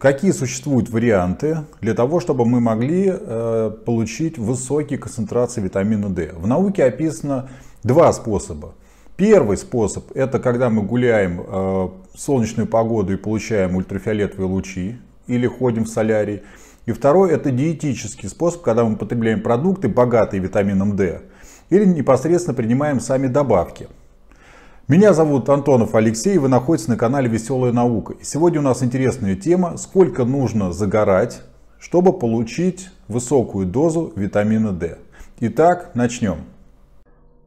Какие существуют варианты для того, чтобы мы могли э, получить высокие концентрации витамина D? В науке описано два способа. Первый способ – это когда мы гуляем э, в солнечную погоду и получаем ультрафиолетовые лучи или ходим в солярий. И второй – это диетический способ, когда мы потребляем продукты, богатые витамином D, или непосредственно принимаем сами добавки – меня зовут Антонов Алексей, вы находитесь на канале Веселая наука. И сегодня у нас интересная тема, сколько нужно загорать, чтобы получить высокую дозу витамина D. Итак, начнем.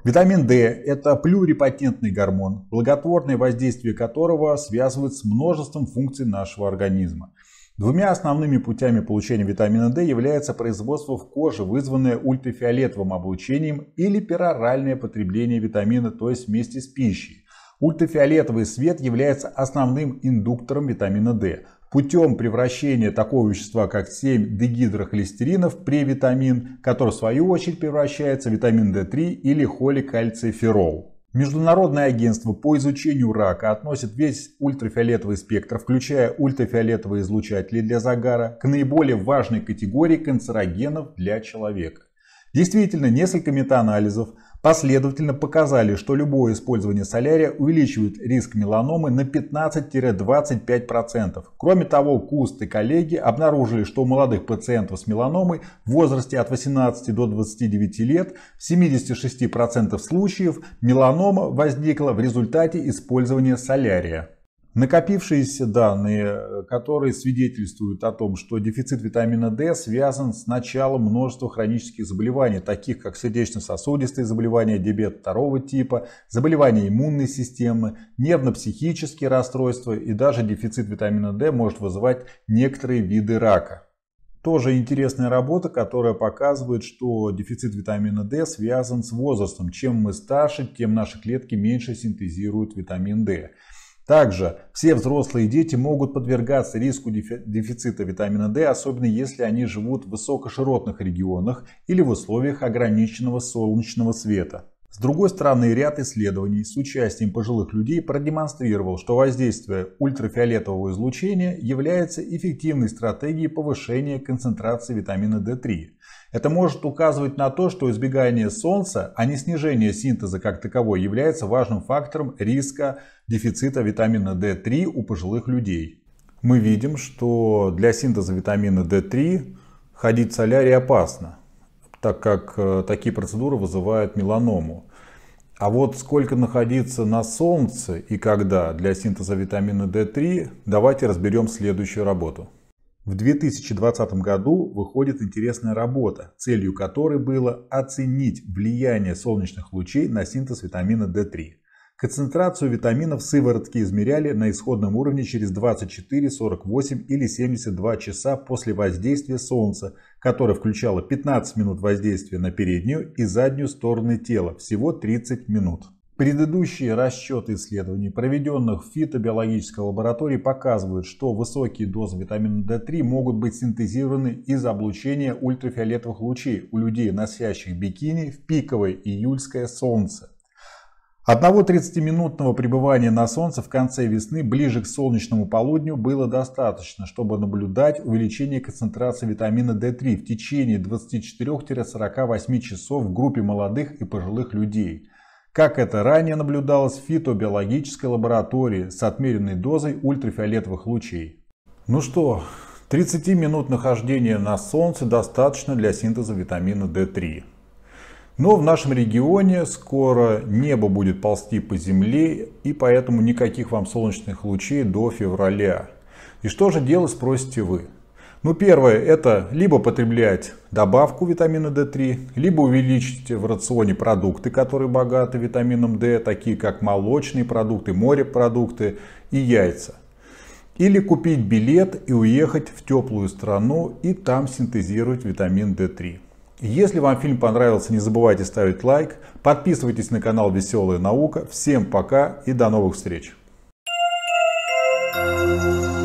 Витамин D – это плюрипатентный гормон, благотворное воздействие которого связывают с множеством функций нашего организма. Двумя основными путями получения витамина D является производство в коже, вызванное ультрафиолетовым облучением или пероральное потребление витамина, то есть вместе с пищей. Ультрафиолетовый свет является основным индуктором витамина D. Путем превращения такого вещества, как 7-дегидрохолестерина в превитамин, который в свою очередь превращается в витамин D3 или холикальциферол. Международное агентство по изучению рака относит весь ультрафиолетовый спектр, включая ультрафиолетовые излучатели для загара, к наиболее важной категории канцерогенов для человека. Действительно, несколько метаанализов последовательно показали, что любое использование солярия увеличивает риск меланомы на 15-25%. Кроме того, Куст и коллеги обнаружили, что у молодых пациентов с меланомой в возрасте от 18 до 29 лет в 76% случаев меланома возникла в результате использования солярия. Накопившиеся данные, которые свидетельствуют о том, что дефицит витамина D связан с началом множества хронических заболеваний, таких как сердечно-сосудистые заболевания, диабет второго типа, заболевания иммунной системы, нервно-психические расстройства и даже дефицит витамина D может вызывать некоторые виды рака. Тоже интересная работа, которая показывает, что дефицит витамина D связан с возрастом. Чем мы старше, тем наши клетки меньше синтезируют витамин D. Также все взрослые дети могут подвергаться риску дефицита витамина D, особенно если они живут в высокоширотных регионах или в условиях ограниченного солнечного света. С другой стороны, ряд исследований с участием пожилых людей продемонстрировал, что воздействие ультрафиолетового излучения является эффективной стратегией повышения концентрации витамина D3. Это может указывать на то, что избегание солнца, а не снижение синтеза как таковой, является важным фактором риска дефицита витамина D3 у пожилых людей. Мы видим, что для синтеза витамина D3 ходить в солярий опасно так как э, такие процедуры вызывают меланому. А вот сколько находиться на солнце и когда для синтеза витамина D3, давайте разберем следующую работу. В 2020 году выходит интересная работа, целью которой было оценить влияние солнечных лучей на синтез витамина D3. Концентрацию витаминов сыворотки измеряли на исходном уровне через 24, 48 или 72 часа после воздействия солнца, которое включало 15 минут воздействия на переднюю и заднюю стороны тела, всего 30 минут. Предыдущие расчеты исследований, проведенных в фитобиологической лаборатории, показывают, что высокие дозы витамина D3 могут быть синтезированы из облучения ультрафиолетовых лучей у людей, носящих бикини в пиковое июльское солнце. Одного 30-минутного пребывания на Солнце в конце весны ближе к солнечному полудню было достаточно, чтобы наблюдать увеличение концентрации витамина D3 в течение 24-48 часов в группе молодых и пожилых людей. Как это ранее наблюдалось в фитобиологической лаборатории с отмеренной дозой ультрафиолетовых лучей. Ну что, 30 минут нахождения на Солнце достаточно для синтеза витамина D3. Но в нашем регионе скоро небо будет ползти по земле, и поэтому никаких вам солнечных лучей до февраля. И что же делать, спросите вы? Ну, первое, это либо потреблять добавку витамина D3, либо увеличить в рационе продукты, которые богаты витамином D, такие как молочные продукты, морепродукты и яйца. Или купить билет и уехать в теплую страну и там синтезировать витамин D3. Если вам фильм понравился, не забывайте ставить лайк, подписывайтесь на канал Веселая наука. Всем пока и до новых встреч! thank you